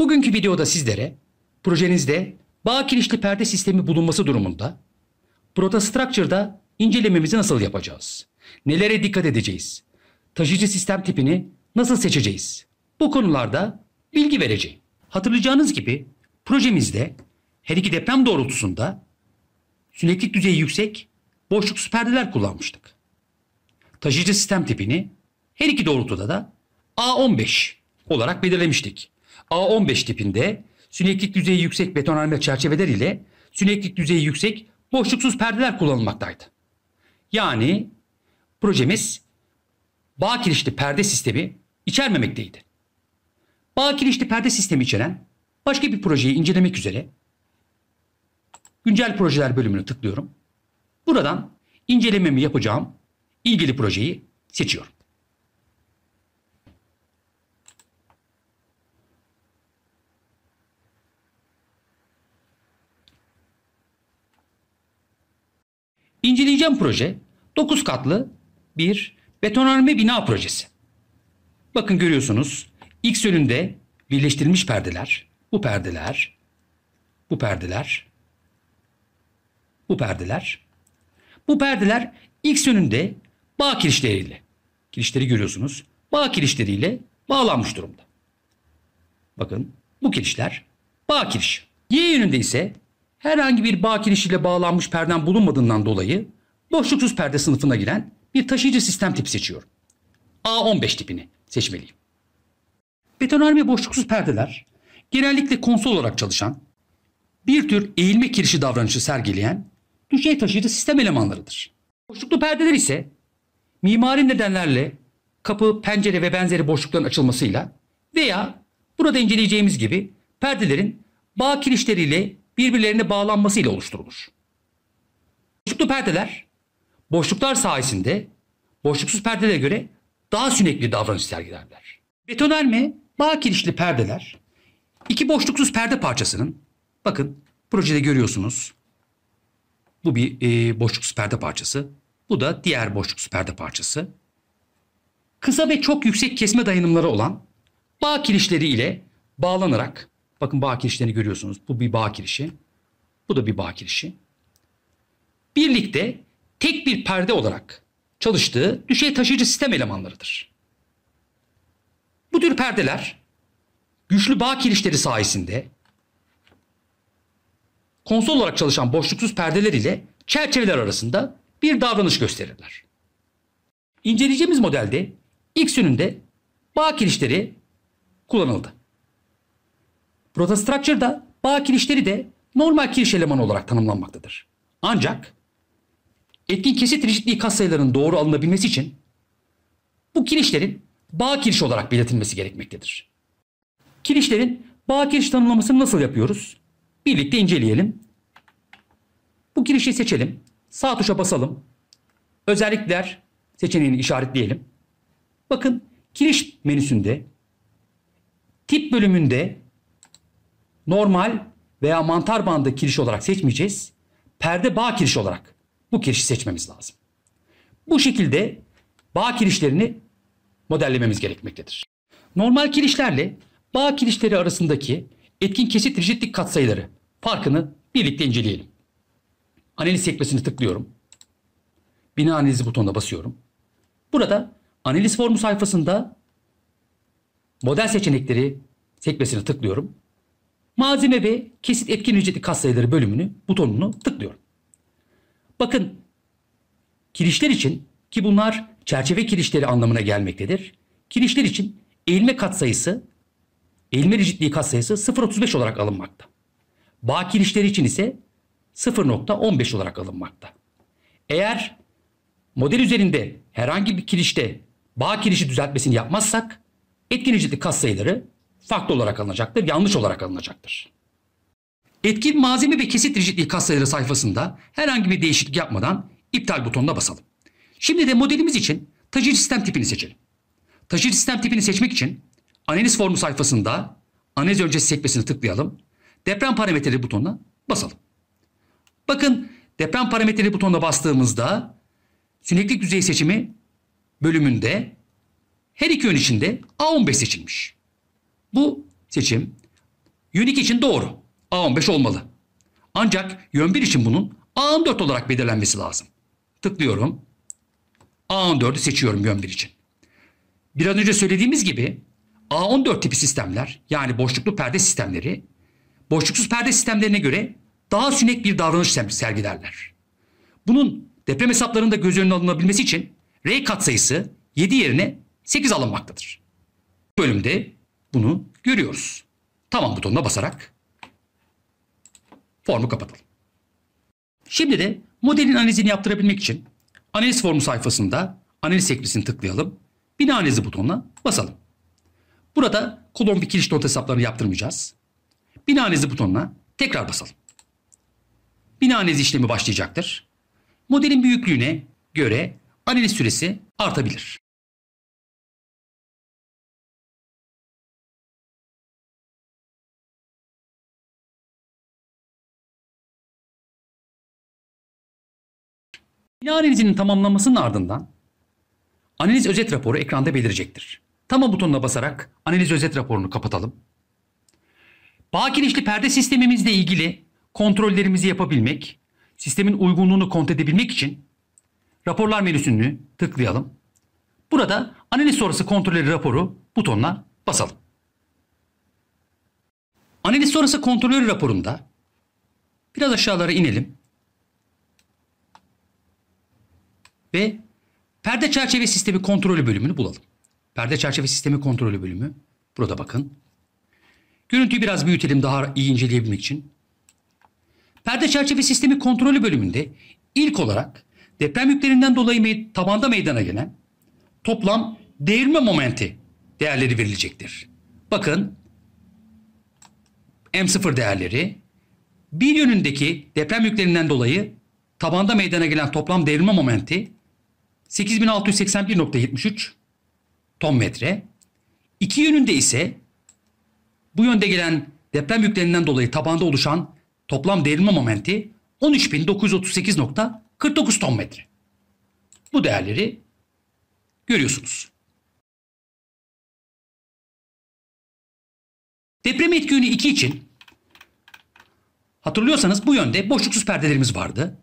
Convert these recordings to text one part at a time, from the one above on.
Bugünkü videoda sizlere projenizde bağ kirişli perde sistemi bulunması durumunda Protostructure'da incelememizi nasıl yapacağız? Nelere dikkat edeceğiz? Taşıyıcı sistem tipini nasıl seçeceğiz? Bu konularda bilgi vereceğim. Hatırlayacağınız gibi projemizde her iki deprem doğrultusunda süneklik düzeyi yüksek boşluk perdeler kullanmıştık. Taşıyıcı sistem tipini her iki doğrultuda da A15 olarak belirlemiştik. A15 tipinde süneklik düzeyi yüksek betonarme çerçeveler ile süneklik düzeyi yüksek boşluksuz perdeler kullanılmaktaydı. Yani projemiz bağ kirişli perde sistemi içermemekteydi. Bağ kirişli perde sistemi içeren başka bir projeyi incelemek üzere güncel projeler bölümünü tıklıyorum. Buradan incelememi yapacağım ilgili projeyi seçiyorum. İnceleyeceğim proje 9 katlı bir betonarme bina projesi. Bakın görüyorsunuz X yönünde birleştirilmiş perdeler, bu perdeler, bu perdeler, bu perdeler. Bu perdeler X yönünde bağ kirişleriyle, kirişleri görüyorsunuz, bağ kirişleriyle bağlanmış durumda. Bakın bu kirişler bağ kirişi. Y yönünde ise herhangi bir bağ kirişiyle bağlanmış perden bulunmadığından dolayı boşluksuz perde sınıfına giren bir taşıyıcı sistem tipi seçiyorum. A15 tipini seçmeliyim. Betonarme boşluksuz perdeler genellikle konsol olarak çalışan, bir tür eğilme kirişi davranışı sergileyen düşey taşıyıcı sistem elemanlarıdır. Boşluklu perdeler ise mimari nedenlerle kapı, pencere ve benzeri boşlukların açılmasıyla veya burada inceleyeceğimiz gibi perdelerin bağ kirişleriyle birbirlerine bağlanmasıyla oluşturulur. Boşluklu perdeler, boşluklar sayesinde boşluksuz perdelere göre daha sürekli davranış sergilerler. Betonarme, bağ kirişli perdeler, iki boşluksuz perde parçasının, bakın projede görüyorsunuz, bu bir e, boşluksuz perde parçası, bu da diğer boşluksuz perde parçası. Kısa ve çok yüksek kesme dayanımları olan bağ kirişleri ile bağlanarak Bakın bağ kirişlerini görüyorsunuz. Bu bir bağ kirişi. Bu da bir bağ kirişi. Birlikte tek bir perde olarak çalıştığı düşey taşıyıcı sistem elemanlarıdır. Bu tür perdeler güçlü bağ kirişleri sayesinde konsol olarak çalışan boşluksuz perdeler ile çerçeveler arasında bir davranış gösterirler. İnceleyeceğimiz modelde X yönünde bağ kirişleri kullanıldı. Protostructure'da bağ kirişleri de normal kiriş elemanı olarak tanımlanmaktadır. Ancak etkin kesit rigidliği katsayılarının doğru alınabilmesi için bu kirişlerin bağ kiriş olarak belirtilmesi gerekmektedir. Kirişlerin bağ kiriş tanımlamasını nasıl yapıyoruz? Birlikte inceleyelim. Bu kirişi seçelim. Sağ tuşa basalım. Özellikler seçeneğini işaretleyelim. Bakın kiriş menüsünde tip bölümünde normal veya mantar bandı kiriş olarak seçmeyeceğiz. Perde bağ kiriş olarak bu kirişi seçmemiz lazım. Bu şekilde bağ kirişlerini modellememiz gerekmektedir. Normal kirişlerle bağ kirişleri arasındaki etkin kesit rigidlik katsayıları farkını birlikte inceleyelim. Analiz sekmesini tıklıyorum. Bina analizi butonuna basıyorum. Burada analiz formu sayfasında model seçenekleri sekmesini tıklıyorum. Malzeme ve kesit etkin ücreti kas sayıları bölümünü butonunu tıklıyorum. Bakın kirişler için ki bunlar çerçeve kirişleri anlamına gelmektedir. Kirişler için eğilme katsayısı eğilme rigidliği katsayısı 0.35 olarak alınmakta. Bağ kirişleri için ise 0.15 olarak alınmakta. Eğer model üzerinde herhangi bir kirişte bağ kirişi düzeltmesini yapmazsak etkin kas sayıları farklı olarak alınacaktır, yanlış olarak alınacaktır. Etkin malzeme ve kesit rigidliği kas sayfasında herhangi bir değişiklik yapmadan iptal butonuna basalım. Şimdi de modelimiz için taşıyıcı sistem tipini seçelim. Taşıyıcı sistem tipini seçmek için analiz formu sayfasında analiz öncesi sekmesini tıklayalım. Deprem parametreleri butonuna basalım. Bakın deprem parametreleri butonuna bastığımızda süneklik düzey seçimi bölümünde her iki yön içinde A15 seçilmiş. Bu seçim Unique için doğru. A15 olmalı. Ancak yön 1 için bunun A14 olarak belirlenmesi lazım. Tıklıyorum. A14'ü seçiyorum yön 1 için. Biraz önce söylediğimiz gibi A14 tipi sistemler yani boşluklu perde sistemleri boşluksuz perde sistemlerine göre daha sünek bir davranış sergilerler. Bunun deprem hesaplarında göz önüne alınabilmesi için R katsayısı 7 yerine 8 alınmaktadır. Bu bölümde bunu görüyoruz. Tamam butonuna basarak formu kapatalım. Şimdi de modelin analizini yaptırabilmek için analiz formu sayfasında analiz sekmesini tıklayalım. Bina analizi butonuna basalım. Burada kolon ve kiriş not hesaplarını yaptırmayacağız. Bina analizi butonuna tekrar basalım. Bina analizi işlemi başlayacaktır. Modelin büyüklüğüne göre analiz süresi artabilir. Yine analizinin tamamlanmasının ardından analiz özet raporu ekranda belirecektir. Tamam butonuna basarak analiz özet raporunu kapatalım. Bağ kirişli perde sistemimizle ilgili kontrollerimizi yapabilmek, sistemin uygunluğunu kont edebilmek için raporlar menüsünü tıklayalım. Burada analiz sonrası kontrolleri raporu butonuna basalım. Analiz sonrası kontrolörü raporunda biraz aşağılara inelim. ve perde çerçeve sistemi kontrolü bölümünü bulalım. Perde çerçeve sistemi kontrolü bölümü burada bakın. Görüntüyü biraz büyütelim daha iyi inceleyebilmek için. Perde çerçeve sistemi kontrolü bölümünde ilk olarak deprem yüklerinden dolayı tabanda meydana gelen toplam devirme momenti değerleri verilecektir. Bakın M0 değerleri bir yönündeki deprem yüklerinden dolayı tabanda meydana gelen toplam devirme momenti 8681.73 ton metre. İki yönünde ise bu yönde gelen deprem yüklerinden dolayı tabanda oluşan toplam devrilme momenti 13.938.49 ton metre. Bu değerleri görüyorsunuz. Deprem etki yönü 2 için hatırlıyorsanız bu yönde boşluksuz perdelerimiz vardı.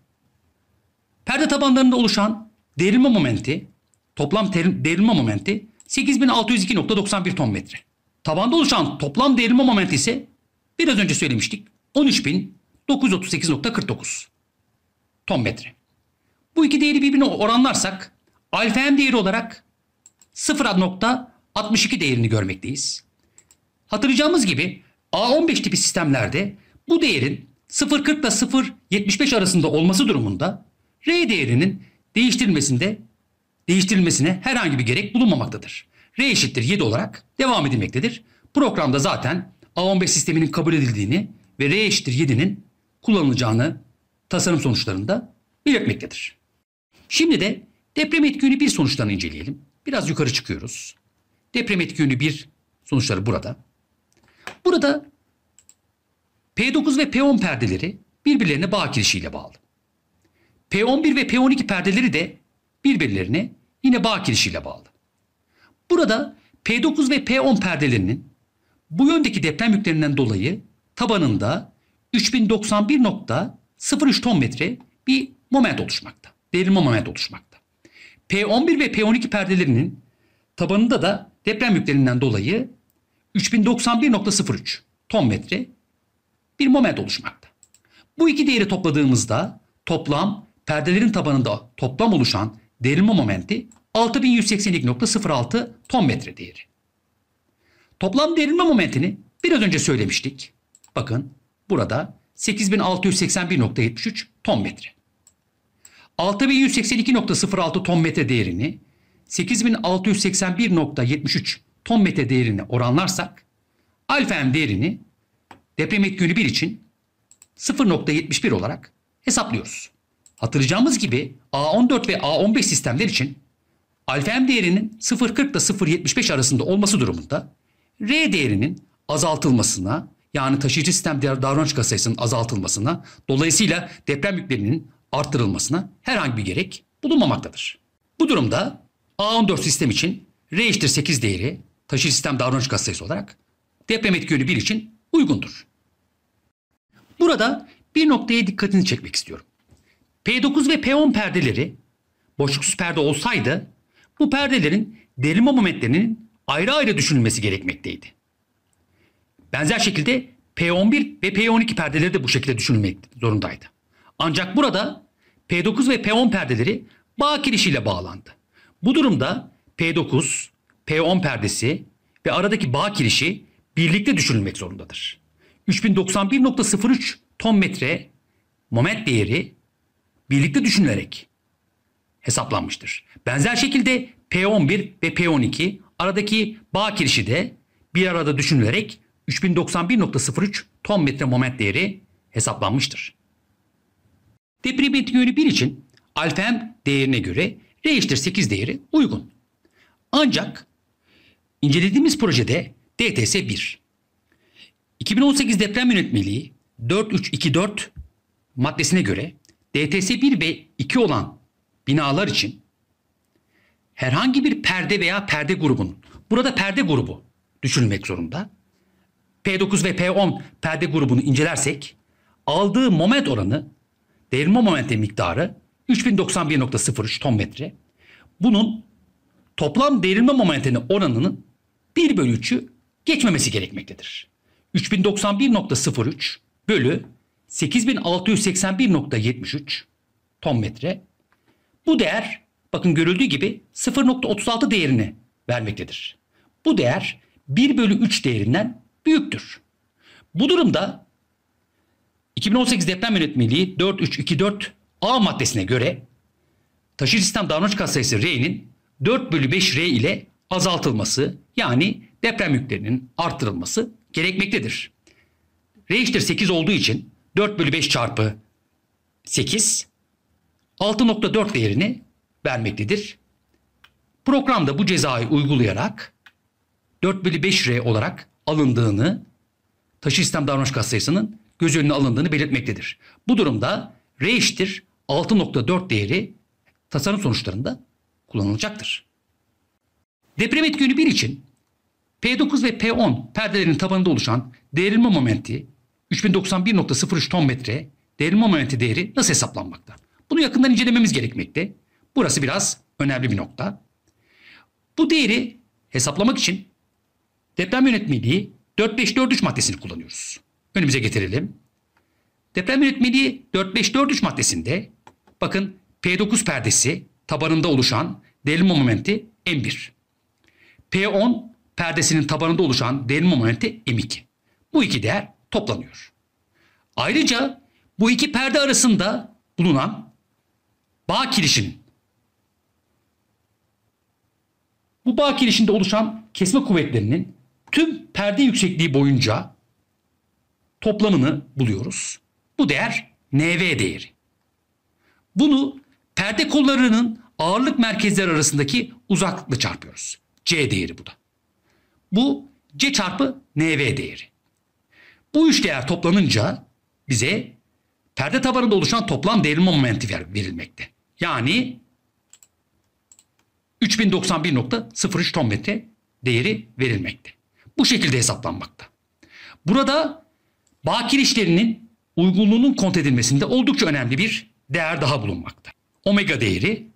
Perde tabanlarında oluşan Derilme momenti toplam derilme momenti 8602.91 ton metre. Tabanda oluşan toplam derilme momenti ise biraz önce söylemiştik 13938.49 ton metre. Bu iki değeri birbirine oranlarsak alfa m değeri olarak 0.62 değerini görmekteyiz. Hatırlayacağımız gibi A15 tipi sistemlerde bu değerin 0.40 ile 0.75 arasında olması durumunda R değerinin değiştirilmesinde değiştirilmesine herhangi bir gerek bulunmamaktadır. R eşittir 7 olarak devam edilmektedir. Programda zaten A15 sisteminin kabul edildiğini ve R eşittir 7'nin kullanılacağını tasarım sonuçlarında belirtmektedir. Şimdi de deprem etki yönü 1 sonuçlarını inceleyelim. Biraz yukarı çıkıyoruz. Deprem etki yönü 1 sonuçları burada. Burada P9 ve P10 perdeleri birbirlerine bağ kirişiyle bağlı. P11 ve P12 perdeleri de birbirlerine yine bağ girişiyle bağlı. Burada P9 ve P10 perdelerinin bu yöndeki deprem yüklerinden dolayı tabanında 3091.03 ton metre bir moment oluşmakta. Devrilme moment oluşmakta. P11 ve P12 perdelerinin tabanında da deprem yüklerinden dolayı 3091.03 ton metre bir moment oluşmakta. Bu iki değeri topladığımızda toplam perdelerin tabanında toplam oluşan derilme momenti 6182.06 ton metre değeri. Toplam derilme momentini biraz önce söylemiştik. Bakın burada 8681.73 ton metre. 6182.06 ton metre değerini 8681.73 ton metre değerini oranlarsak alfa m değerini deprem etki bir için 0.71 olarak hesaplıyoruz. Hatırlayacağımız gibi A14 ve A15 sistemler için alfa m değerinin 0.40 ile 0.75 arasında olması durumunda R değerinin azaltılmasına yani taşıyıcı sistem davranış kasasının azaltılmasına dolayısıyla deprem yüklerinin arttırılmasına herhangi bir gerek bulunmamaktadır. Bu durumda A14 sistem için R eşittir 8 değeri taşıyıcı sistem davranış katsayısı olarak deprem etki yönü 1 için uygundur. Burada bir noktaya dikkatini çekmek istiyorum. P9 ve P10 perdeleri boşluksuz perde olsaydı bu perdelerin delinme momentlerinin ayrı ayrı düşünülmesi gerekmekteydi. Benzer şekilde P11 ve P12 perdeleri de bu şekilde düşünülmek zorundaydı. Ancak burada P9 ve P10 perdeleri bağ kirişiyle bağlandı. Bu durumda P9, P10 perdesi ve aradaki bağ kirişi birlikte düşünülmek zorundadır. 3091.03 ton metre moment değeri birlikte düşünülerek hesaplanmıştır. Benzer şekilde P11 ve P12 aradaki bağ kirişi de bir arada düşünülerek 3091.03 ton metre moment değeri hesaplanmıştır. Deprem yönü 1 için alfa m değerine göre r 8 değeri uygun. Ancak incelediğimiz projede DTS 1. 2018 deprem yönetmeliği 4324 maddesine göre DTS 1 ve 2 olan binalar için herhangi bir perde veya perde grubunun, burada perde grubu düşünülmek zorunda. P9 ve P10 perde grubunu incelersek aldığı moment oranı, devrilme momenti miktarı 3091.03 ton metre. Bunun toplam devrilme momentinin oranının 1 bölü 3'ü geçmemesi gerekmektedir. 3091.03 bölü 8681.73 ton metre. Bu değer bakın görüldüğü gibi 0.36 değerini vermektedir. Bu değer 1 bölü 3 değerinden büyüktür. Bu durumda 2018 deprem yönetmeliği 4324 A maddesine göre taşıyıcı sistem davranış katsayısı R'nin 4 bölü 5 R ile azaltılması yani deprem yüklerinin arttırılması gerekmektedir. R işte 8 olduğu için 4 bölü 5 çarpı 8 6.4 değerini vermektedir. Programda bu cezayı uygulayarak 4 bölü 5R olarak alındığını taşı sistem davranış katsayısının göz önüne alındığını belirtmektedir. Bu durumda R eşittir 6.4 değeri tasarım sonuçlarında kullanılacaktır. Deprem etki yönü 1 için P9 ve P10 perdelerin tabanında oluşan değerilme momenti 3091.03 ton metre devrilme momenti değeri nasıl hesaplanmakta? Bunu yakından incelememiz gerekmekte. Burası biraz önemli bir nokta. Bu değeri hesaplamak için deprem yönetmeliği 4543 maddesini kullanıyoruz. Önümüze getirelim. Deprem yönetmeliği 4543 maddesinde bakın P9 perdesi tabanında oluşan devrilme momenti M1. P10 perdesinin tabanında oluşan devrilme momenti M2. Bu iki değer toplanıyor. Ayrıca bu iki perde arasında bulunan bağ kirişinin bu bağ kirişinde oluşan kesme kuvvetlerinin tüm perde yüksekliği boyunca toplamını buluyoruz. Bu değer NV değeri. Bunu perde kollarının ağırlık merkezleri arasındaki uzaklıkla çarpıyoruz. C değeri bu da. Bu C çarpı NV değeri. Bu üç değer toplanınca bize perde tabanında oluşan toplam devrilme momenti verilmekte. Yani 3091.03 ton metre değeri verilmekte. Bu şekilde hesaplanmakta. Burada bakir işlerinin uygunluğunun kont edilmesinde oldukça önemli bir değer daha bulunmakta. Omega değeri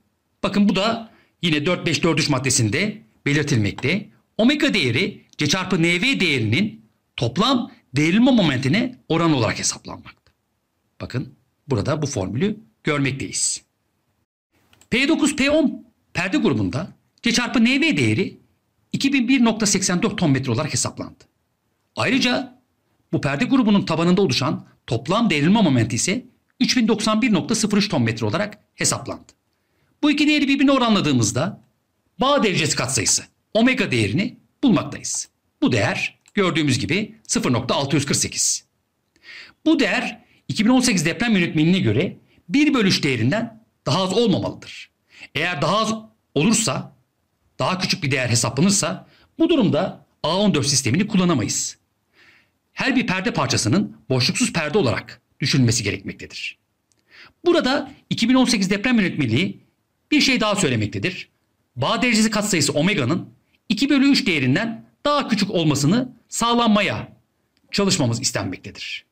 bakın bu da yine 4543 maddesinde belirtilmekte. Omega değeri C çarpı NV değerinin toplam Değerilme momentine oran olarak hesaplanmakta. Bakın burada bu formülü görmekteyiz. P9 P10 perde grubunda C çarpı NV değeri 2001.84 ton metre olarak hesaplandı. Ayrıca bu perde grubunun tabanında oluşan toplam devrilme momenti ise 3091.03 ton metre olarak hesaplandı. Bu iki değeri birbirine oranladığımızda bağ derecesi katsayısı omega değerini bulmaktayız. Bu değer Gördüğümüz gibi 0.648. Bu değer 2018 deprem yönetmenine göre 1 bölüş değerinden daha az olmamalıdır. Eğer daha az olursa, daha küçük bir değer hesaplanırsa bu durumda A14 sistemini kullanamayız. Her bir perde parçasının boşluksuz perde olarak düşünülmesi gerekmektedir. Burada 2018 deprem yönetmeliği bir şey daha söylemektedir. Bağ derecesi katsayısı omega'nın 2 bölü 3 değerinden daha küçük olmasını sağlanmaya çalışmamız istenmektedir.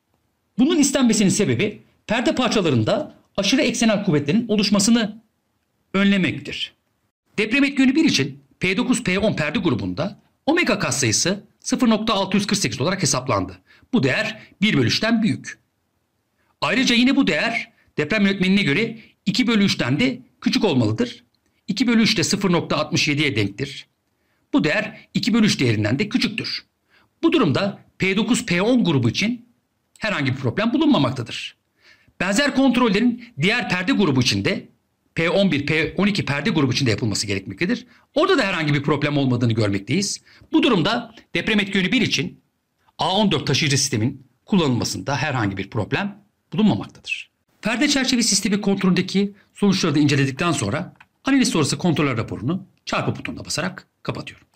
Bunun istenmesinin sebebi perde parçalarında aşırı eksenel kuvvetlerin oluşmasını önlemektir. Deprem etki 1 için P9-P10 perde grubunda omega katsayısı 0.648 olarak hesaplandı. Bu değer 1 bölü 3'ten büyük. Ayrıca yine bu değer deprem yönetmenine göre 2 bölü 3'ten de küçük olmalıdır. 2 bölü 3 de 0.67'ye denktir. Bu değer 2 bölü 3 değerinden de küçüktür. Bu durumda P9-P10 grubu için herhangi bir problem bulunmamaktadır. Benzer kontrollerin diğer perde grubu içinde P11, P12 perde grubu içinde yapılması gerekmektedir. Orada da herhangi bir problem olmadığını görmekteyiz. Bu durumda deprem etki yönü 1 için A14 taşıyıcı sistemin kullanılmasında herhangi bir problem bulunmamaktadır. Perde çerçeve sistemi kontrolündeki sonuçları da inceledikten sonra analiz sonrası kontrol raporunu çarpı butonuna basarak kapatıyorum.